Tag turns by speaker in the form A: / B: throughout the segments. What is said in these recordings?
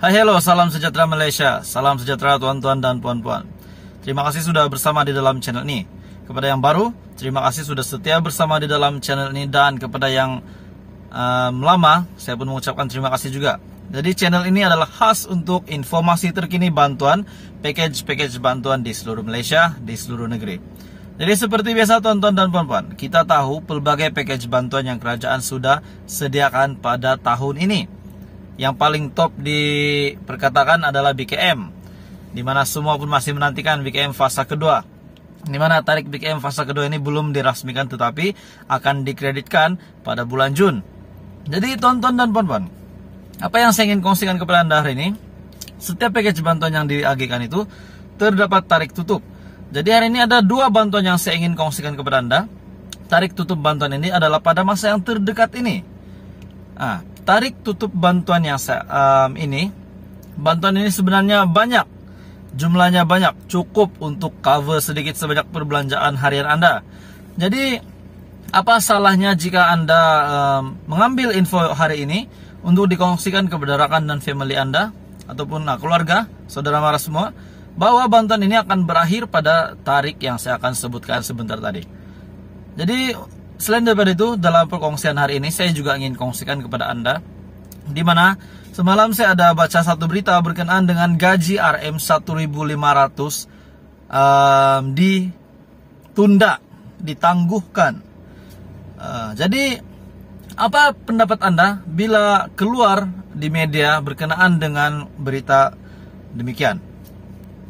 A: Hai hello, salam sejahtera Malaysia, salam sejahtera tuan-tuan dan puan-puan Terima kasih sudah bersama di dalam channel ini Kepada yang baru, terima kasih sudah setia bersama di dalam channel ini Dan kepada yang um, lama, saya pun mengucapkan terima kasih juga Jadi channel ini adalah khas untuk informasi terkini bantuan Package-package bantuan di seluruh Malaysia, di seluruh negeri jadi seperti biasa tuan-tuan dan puan-puan, kita tahu pelbagai package bantuan yang kerajaan sudah sediakan pada tahun ini yang paling top diperkatakan adalah BKM di mana semua pun masih menantikan BKM fase kedua di mana tarik BKM fase kedua ini belum dirasmikan tetapi akan dikreditkan pada bulan Jun. Jadi tonton dan pon-pon. Apa yang saya ingin kongsikan kepada Anda hari ini, setiap package bantuan yang diagihkan itu terdapat tarik tutup. Jadi hari ini ada dua bantuan yang saya ingin kongsikan kepada Anda. Tarik tutup bantuan ini adalah pada masa yang terdekat ini. Ah tarik tutup bantuan yang saya, um, ini. Bantuan ini sebenarnya banyak, jumlahnya banyak, cukup untuk cover sedikit sebanyak perbelanjaan harian Anda. Jadi apa salahnya jika Anda um, mengambil info hari ini untuk dikongsikan kepada rekan dan family Anda ataupun nah, keluarga, saudara mara semua bahwa bantuan ini akan berakhir pada tarik yang saya akan sebutkan sebentar tadi. Jadi Selain daripada itu, dalam perkongsian hari ini saya juga ingin kongsikan kepada Anda di mana semalam saya ada baca satu berita berkenaan dengan gaji RM 1500 um, ditunda, ditangguhkan. Uh, jadi apa pendapat Anda bila keluar di media berkenaan dengan berita demikian?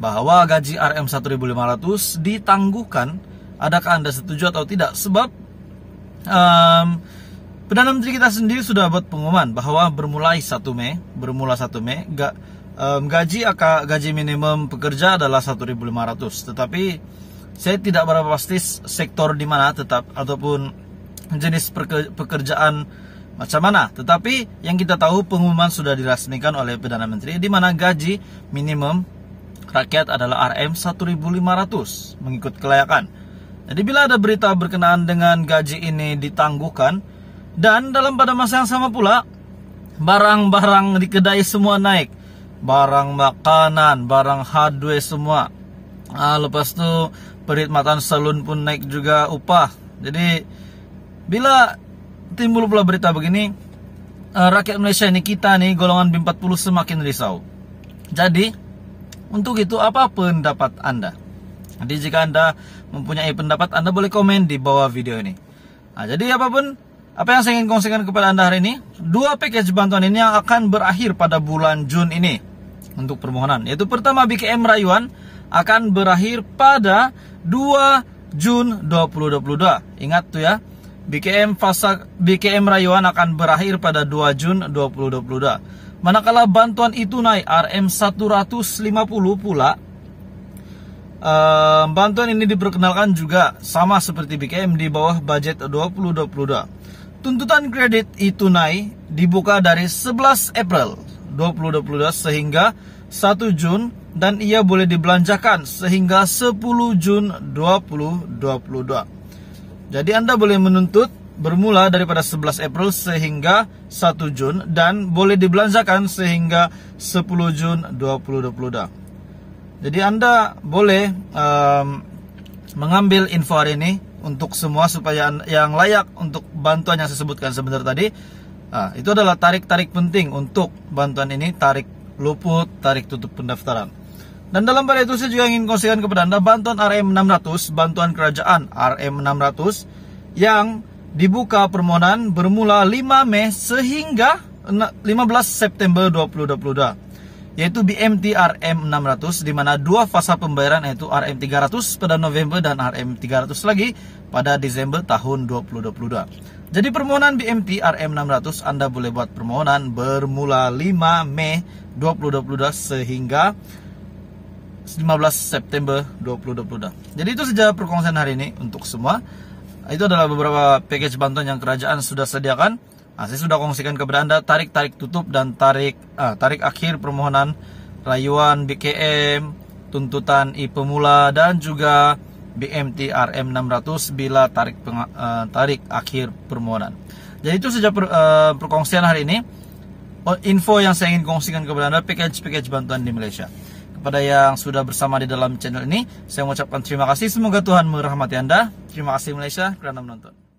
A: bahwa gaji RM 1500 ditangguhkan. Adakah Anda setuju atau tidak? Sebab um, Perdana Menteri kita sendiri sudah buat pengumuman bahwa bermulai 1 Mei, bermula 1 Mei, ga, um, gaji akan gaji minimum pekerja adalah 1.500. Tetapi saya tidak berapa pasti sektor di mana tetap ataupun jenis pekerjaan macam mana. Tetapi yang kita tahu pengumuman sudah dirasmikan oleh Perdana Menteri di mana gaji minimum rakyat adalah RM 1.500 mengikut kelayakan. Jadi bila ada berita berkenaan dengan gaji ini ditangguhkan dan dalam pada masa yang sama pula barang-barang di kedai semua naik, barang makanan, barang hardware semua. Ah, lepas itu perkhidmatan salon pun naik juga upah. Jadi bila timbul pula berita begini, ah, rakyat Malaysia ini kita nih golongan B40 semakin risau. Jadi untuk itu apa pendapat Anda? Jadi jika Anda mempunyai pendapat, Anda boleh komen di bawah video ini. Nah, jadi apapun apa yang saya ingin kongsikan kepada Anda hari ini, dua package bantuan ini yang akan berakhir pada bulan Jun ini untuk permohonan. Yaitu pertama BKM Rayuan akan berakhir pada 2 Jun 2022. Ingat tuh ya, BKM fase BKM Rayuan akan berakhir pada 2 Jun 2022. Manakala bantuan itu naik RM150 pula Ehm, bantuan ini diperkenalkan juga sama seperti BKM di bawah budget 2022. Tuntutan kredit e-tunai dibuka dari 11 April 2022 sehingga 1 Jun dan ia boleh dibelanjakan sehingga 10 Jun 2022. Jadi Anda boleh menuntut bermula daripada 11 April sehingga 1 Jun dan boleh dibelanjakan sehingga 10 Jun 2022. Jadi Anda boleh um, mengambil info hari ini untuk semua supaya yang layak untuk bantuan yang saya sebutkan sebentar tadi. Nah, itu adalah tarik-tarik penting untuk bantuan ini, tarik luput, tarik tutup pendaftaran. Dan dalam pada itu saya juga ingin kongsikan kepada Anda bantuan RM 600, bantuan kerajaan RM 600 yang dibuka permohonan bermula 5 Mei sehingga 15 September 2022 yaitu BMT RM600 di mana dua fasa pembayaran yaitu RM300 pada November dan RM300 lagi pada Desember tahun 2022. Jadi permohonan BMT RM600 Anda boleh buat permohonan bermula 5 Mei 2022 sehingga 15 September 2022. Jadi itu saja perkongsian hari ini untuk semua. Itu adalah beberapa package bantuan yang kerajaan sudah sediakan. Nah, saya sudah kongsikan kepada Anda tarik tarik tutup dan tarik ah, tarik akhir permohonan rayuan BKM, tuntutan I pemula dan juga BMT RM 600 bila tarik uh, tarik akhir permohonan. Jadi itu saja per, uh, perkongsian hari ini. Oh, info yang saya ingin kongsikan kepada Anda package-package bantuan di Malaysia. Kepada yang sudah bersama di dalam channel ini, saya mengucapkan terima kasih. Semoga Tuhan merahmati Anda. Terima kasih Malaysia kerana menonton.